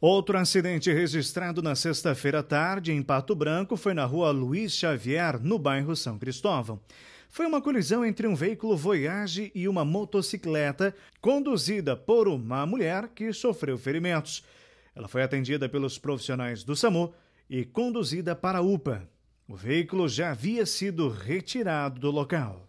Outro acidente registrado na sexta-feira à tarde em Pato Branco foi na rua Luiz Xavier, no bairro São Cristóvão. Foi uma colisão entre um veículo Voyage e uma motocicleta, conduzida por uma mulher que sofreu ferimentos. Ela foi atendida pelos profissionais do SAMU e conduzida para a UPA. O veículo já havia sido retirado do local.